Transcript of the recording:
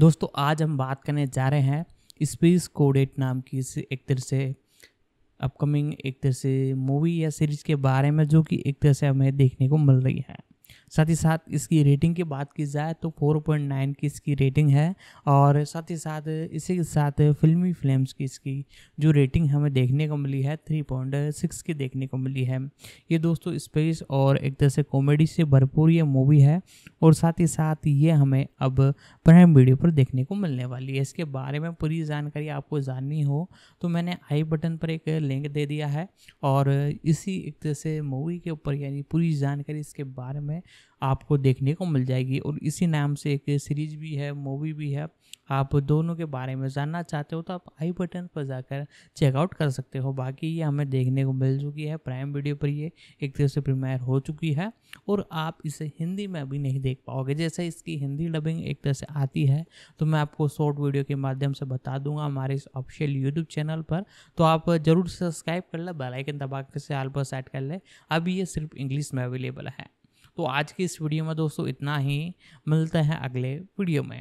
दोस्तों आज हम बात करने जा रहे हैं स्पेस कोडेट नाम की इस एक तरह से अपकमिंग एक तरह से मूवी या सीरीज के बारे में जो कि एक तरह से हमें देखने को मिल रही है साथ ही साथ इसकी रेटिंग की बात की जाए तो 4.9 की इसकी रेटिंग है और साथ ही साथ इसी के साथ फिल्मी फिल्म्स की इसकी जो रेटिंग हमें देखने को मिली है 3.6 की देखने को मिली है ये दोस्तों स्पेस और एक तरह से कॉमेडी से भरपूर ये मूवी है और साथ ही साथ ये हमें अब प्राइम वीडियो पर देखने को मिलने वाली है इसके बारे में पूरी जानकारी आपको जाननी हो तो मैंने आई बटन पर एक लिंक दे दिया है और इसी एक तरह से मूवी के ऊपर यानी पूरी जानकारी इसके बारे में आपको देखने को मिल जाएगी और इसी नाम से एक सीरीज भी है मूवी भी है आप दोनों के बारे में जानना चाहते हो तो आप आई बटन पर जाकर चेकआउट कर सकते हो बाकी ये हमें देखने को मिल चुकी है प्राइम वीडियो पर ये एक तरह से प्रीमियर हो चुकी है और आप इसे हिंदी में अभी नहीं देख पाओगे जैसे इसकी हिंदी डबिंग एक तरह से आती है तो मैं आपको शॉर्ट वीडियो के माध्यम से बता दूंगा हमारे इस ऑफिशियल यूट्यूब चैनल पर तो आप जरूर सब्सक्राइब कर लें बेलाइकन दबा कर से आल पर सेट कर लें अब ये सिर्फ इंग्लिश में अवेलेबल है तो आज की इस वीडियो में दोस्तों इतना ही मिलते हैं अगले वीडियो में